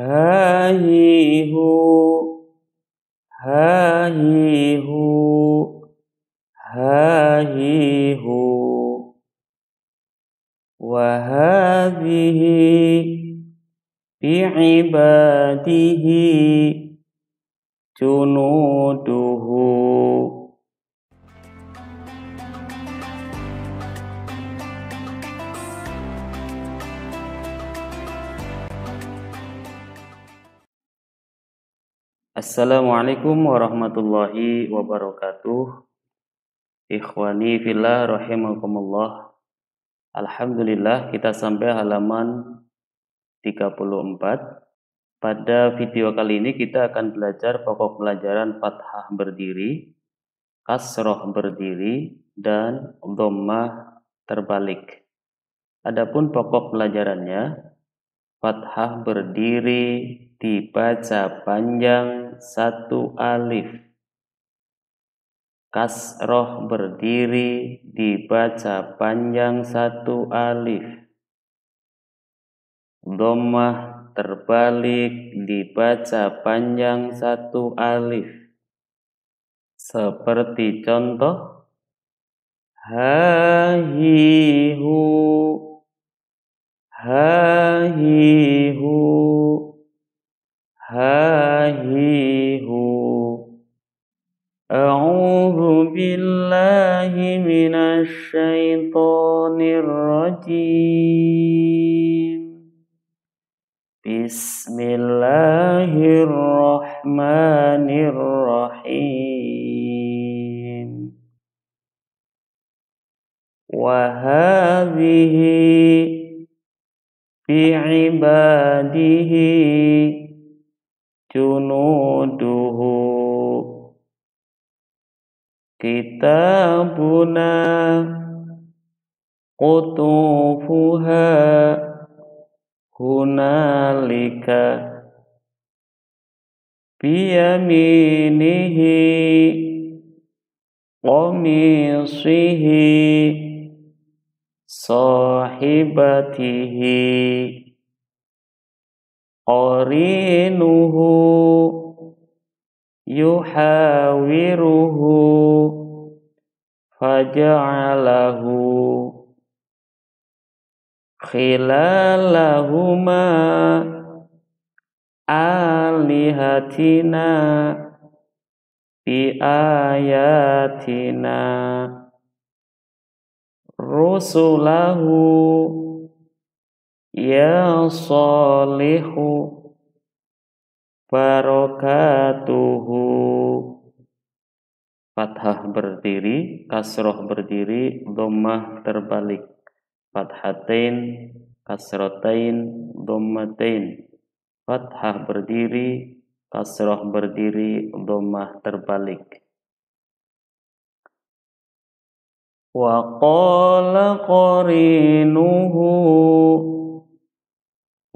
هاهي هو هاهي هو هاهي هو وهذه بعباده جنوده Assalamualaikum warahmatullahi wabarakatuh. Ikhwani fillah rahimakumullah. Alhamdulillah kita sampai halaman 34. Pada video kali ini kita akan belajar pokok pelajaran fathah berdiri, kasroh berdiri, dan dhammah terbalik. Adapun pokok pelajarannya, fathah berdiri dibaca panjang satu alif kasroh berdiri dibaca panjang satu alif domah terbalik dibaca panjang satu alif seperti contoh hahihu hahihu Hahihu. بالله من الشيطان الرجيم بسم الله الرحمن الرحيم وهذه بعباده جنوده كتابنا قطوفها هنالك بيمينه قميصه صاحبته قرينه يحاوره faja'alahu khilalahuma alihatina bi ayatina rusulahu ya salihu barakatuhu fathah berdiri, kasroh berdiri, dhammah terbalik. Fathatain, kasrotain, dhammatain. Fathah berdiri, kasroh berdiri, dhammah terbalik. Wa qala qarinuhu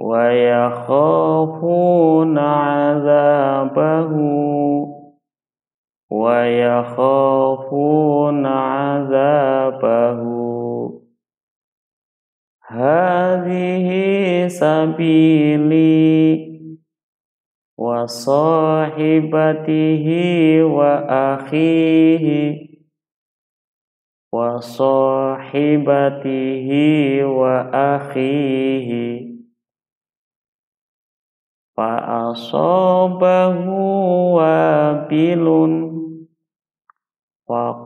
wa yakhafuna 'adzabahu ويخافون عذابه هذه سبيلي وصاحبته وأخيه وصاحبته وأخيه فأصابه وابل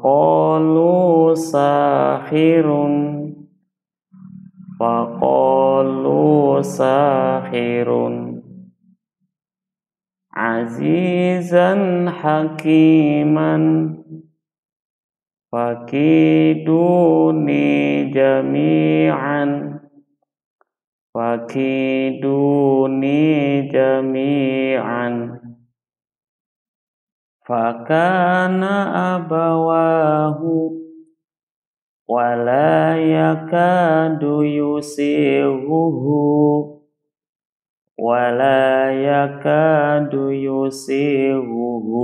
faqalu sahirun faqalu sahirun azizan hakiman fakiduni jami'an fakiduni jami'an fakana abawahu wala yakadu yusihuhu wala yakadu yusihuhu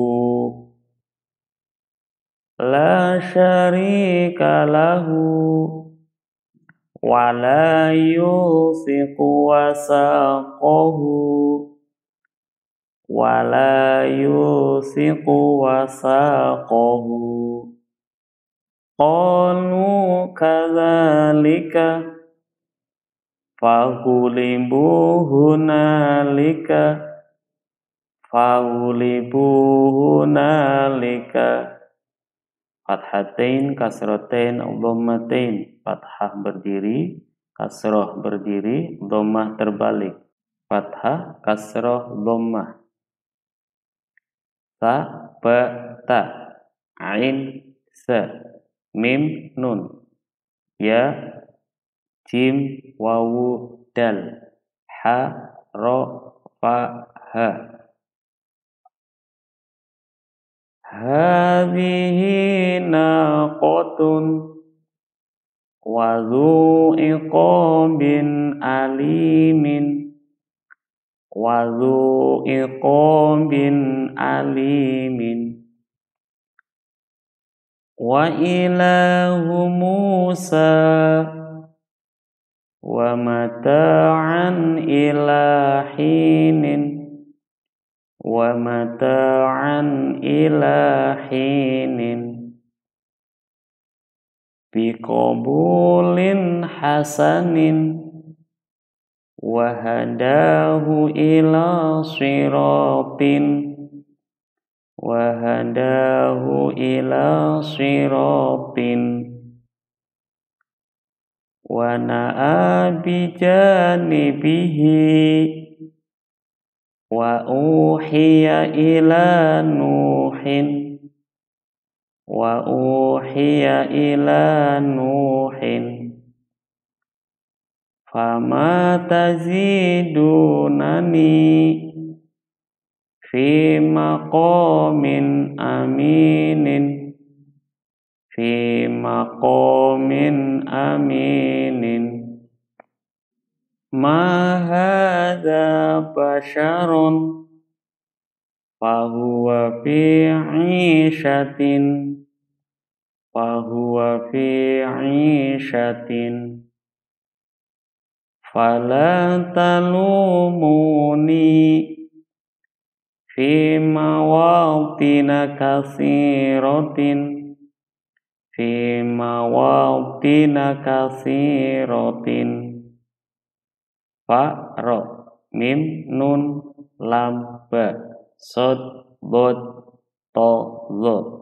la syarika lahu wala yufiqu ولا يوثق وثاقه قالوا كذلك فغلبوا هنالك فغلبوا هنالك Fathatain, kasrotain, dhammatain. Fathah berdiri, kasroh berdiri, dhammah terbalik. Fathah, kasroh, dhammah sa pe ta ain se mim nun ya jim wawu dal ha ro fa ha hadhihi naqatun wa dhu iqamin alimin wadu bin alimin wa ilahu Musa wa mata'an ilahinin, wa mata'an ilahinin, hinin hasanin وهداه إلى صراط وهداه إلى صراط ونأى بجانبه وأوحي إلى نوح وأوحي إلى نوح fama tazidunani fi maqamin aminin fi maqamin aminin ma hadza basharun fahuwa fi 'ishatin fahuwa fi 'ishatin فلا تلوموني في مواطن كثيرة في مواطن كثيرة فا ر ميم نون لام ب صد ض ط ظ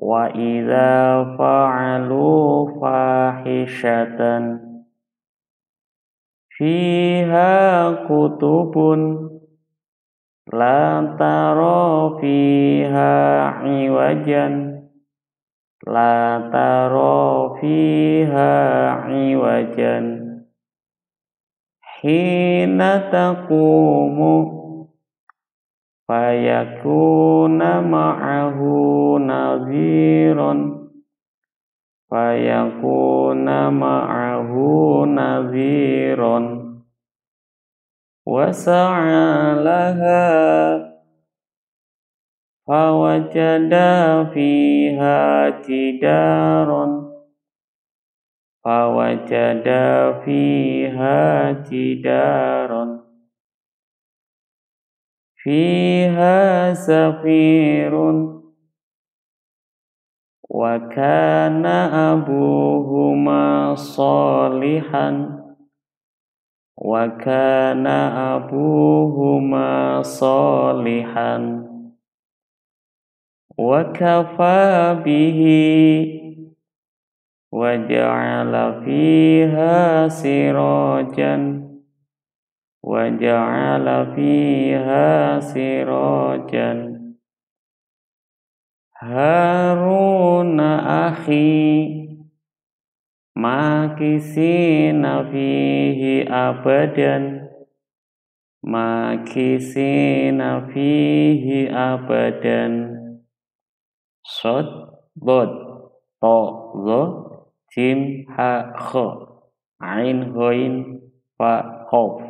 وإذا فعلوا فاحشة فيها كتب لا ترى فيها عوجا لا ترى فيها عوجا حين تقوم fayakuna ma'ahu nadhiran fayakuna ma'ahu nadhiran wasa'a laha fawajada fiha tidaran fawajada fiha tidaran فيها سفير وكان أبوهما صالحا وكان أبوهما صالحا وكفى به وجعل فيها سراجا وجعل فيها سراجا هارون أخي ماكسين فيه أبدا ماكسين فيه أبدا صد ضد طاء ظ جيم ها خ عين غين فا خوف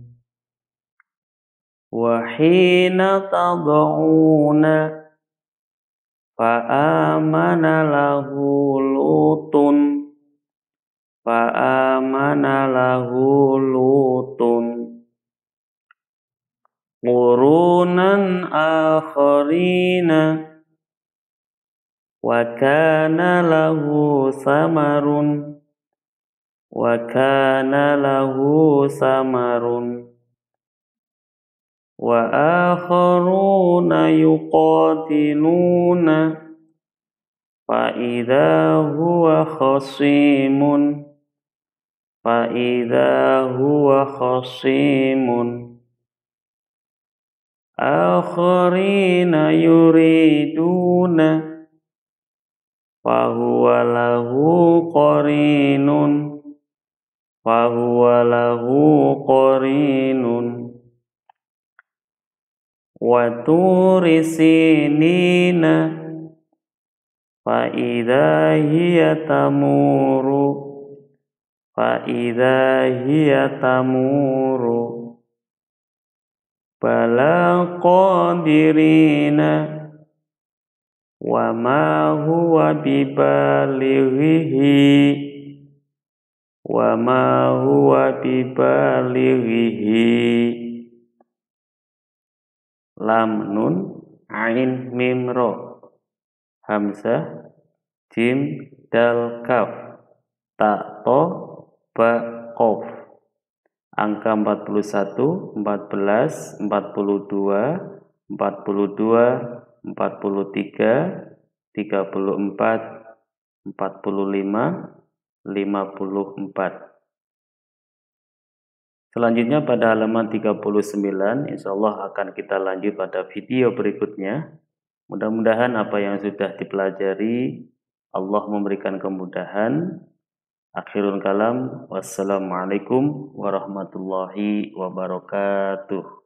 وحين تضعون فآمن له لوط فآمن له لوط قرونا آخرين وكان له ثمر وكان له ثمر وآخرون يقاتلون فإذا هو خصيم فإذا هو خصيم آخرين يريدون فهو له قرين فهو له قرين waturi sinina faidha hiya tamuru faidha hiya tamuru bala qadirina wama huwa bibalighihi wama huwa bibalighihi lam nun ain mim ro hamzah jim dal kaf ta to ba kof angka 41 14 42 42 43 34 45 54 Selanjutnya pada halaman 39, insya Allah akan kita lanjut pada video berikutnya. Mudah-mudahan apa yang sudah dipelajari, Allah memberikan kemudahan. Akhirul kalam, wassalamualaikum warahmatullahi wabarakatuh.